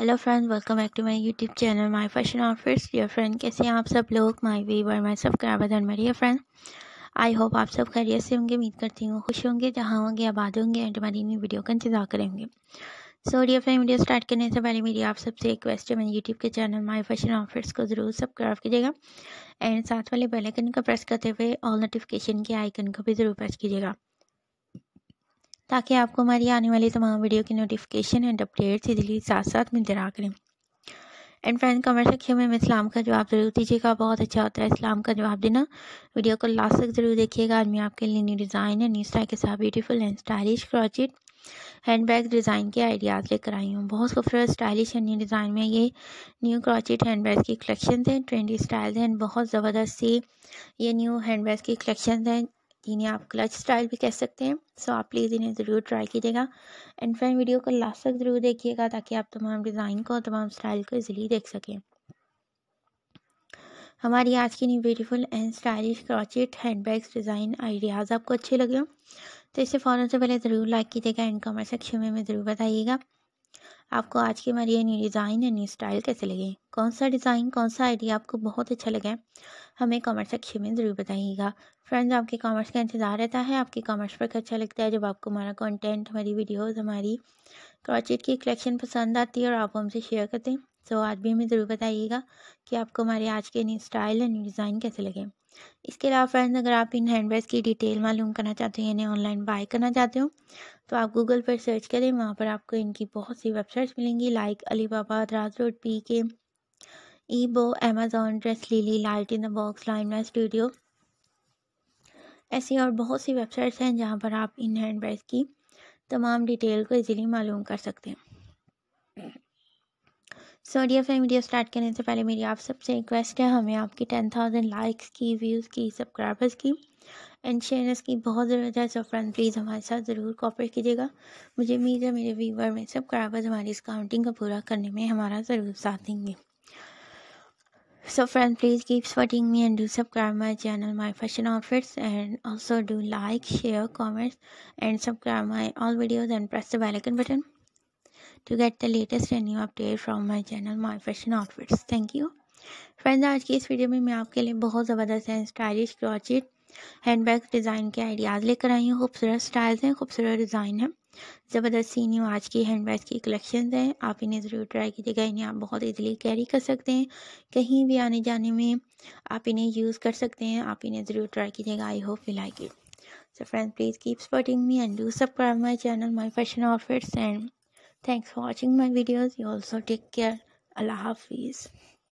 Hello friends welcome back to my YouTube channel my fashion office your friend कैसे हैं आप सब लोग my viewer my subscriber and मेरी फ्रेंड आई होप आप सब खैरियत से होंगे उम्मीद करती हूँ खुश होंगे जहाँ होंगे आबाद होंगे एंड हमारी नई वीडियो का इंतजार करेंगे so dear friend video start करने से पहले मेरी आप सबसे रिक्वेस्ट है मेरे यूट्यूब के चैनल माई फैशन ऑफिस को ज़रूर सब्सक्राइब कीजिएगा एंड साथ वाले बेलाइकन को प्रेस करते हुए ऑल नोटिफिकेशन के आइकन को भी ज़रूर प्रेस कीजिएगा ताकि आपको हमारी आने वाली तमाम वीडियो की नोटिफिकेशन एंड अपडेट्स इजली साथ साथ मिलते रहा करें एंड फ्रेंड कमेंट सेक्शन में इस्लाम का जवाब ज़रूर दीजिएगा बहुत अच्छा होता है इस्लाम का जवाब देना वीडियो को लास्ट तक ज़रूर देखिएगा आज मैं आपके लिए न्यू डिज़ाइन है न्यू के साथ beautiful and stylish crochet hand bag design के आइडियाज़ लेकर आई हूँ बहुत खूबसूरत स्टाइलिश है न्यू डिज़ाइन में ये न्यू क्रॉचिट हैंड बैग की कलेक्शन है ट्रेंडी स्टाइल हैं बहुत ज़बरदस्त सी ये न्यू हैंड बैग की कलेक्शन हैं इन्हें आप क्लच स्टाइल भी कह सकते हैं सो आप प्लीज़ इन्हें ज़रूर ट्राई कीजिएगा एंड फ्रेंड वीडियो को लास्ट तक ज़रूर देखिएगा ताकि आप तमाम डिज़ाइन को तमाम स्टाइल को इजीली देख सकें हमारी आज की new beautiful and stylish crochet handbags design ideas आपको अच्छे लगे हो तो इसे फॉलो से पहले ज़रूर लाइक कीजिएगा एंड कमेंट सेक्शन में ज़रूर बताइएगा आपको आज की हमारी ये न्यू डिज़ाइन या न्यू स्टाइल कैसे लगे कौन सा डिज़ाइन कौन सा आइडिया आपको बहुत अच्छा लगा हमें कॉमर्स सेक्शन में ज़रूर बताइएगा फ्रेंड्स आपके कमेंट्स का इंतज़ार रहता है आपके कमेंट्स पर अच्छा लगता है जब आपको हमारा कंटेंट हमारी वीडियोस हमारी क्रॉचिट की कलेक्शन पसंद आती है और आप हमसे शेयर करते हैं तो आज भी हमें ज़रूर बताइएगा कि आपको हमारे आज के न्यू स्टाइल या न्यू डिज़ाइन कैसे लगें इसके अलावा फ्रेंड्स अगर आप इन हैंड बैग्स की डिटेल मालूम करना चाहते हैं इन्हें ऑनलाइन बाय करना चाहते हो तो आप गूगल पर सर्च करें वहाँ पर आपको इनकी बहुत सी वेबसाइट्स मिलेंगी लाइक अली बाबा रोड पी के ईबो Amazon DressLily light in the box line studio ऐसी और बहुत सी वेबसाइट्स हैं जहाँ पर आप इन हैंड बैग्स की तमाम डिटेल को इजीली मालूम कर सकते हैं so dear friend video start करने से पहले मेरी आप सबसे रिक्वेस्ट है हमें आपकी टेन थाउजेंड लाइक्स की व्यूज़ की सब्सक्राइबर्स की एंड शेयर्स की बहुत ज़रूरत है सो फ्रेंड प्लीज़ हमारे साथ ज़रूर कॉपरेट कीजिएगा मुझे उम्मीद है मेरे व्यूवर में सब्सक्राइबर्स हमारी इस काउंटिंग को पूरा करने में हमारा ज़रूर साथ देंगे so friend please keep supporting me and do subscribe my channel my fashion outfits, and also do like share comments and subscribe my all videos and press the bell button to get the latest and new update from my channel My Fashion Outfits. Thank you. Friends आज की इस video में मैं आपके लिए बहुत ज़बरदस्त है स्टाइलिश क्रॉचेट हैंडबैग डिज़ाइन के आइडियाज़ लेकर आई हूँ खूबसूरत स्टाइल्स हैं खूबसूरत डिज़ाइन है ज़बरदस्त सी न्यू आज की हैंडबैग की कलेक्शन हैं आप इन्हें ज़रूर ट्राई कीजिएगा इन्हें आप बहुत इजीली कैरी कर सकते हैं कहीं भी आने जाने में आप इन्हें यूज़ कर सकते हैं आप इन्हें ज़रूर ट्राई कीजिएगा I hope you like it so friends please keep supporting me and do subscribe my channel my fashion outfits and Thanks for watching my videos. You also take care. Allah Hafiz.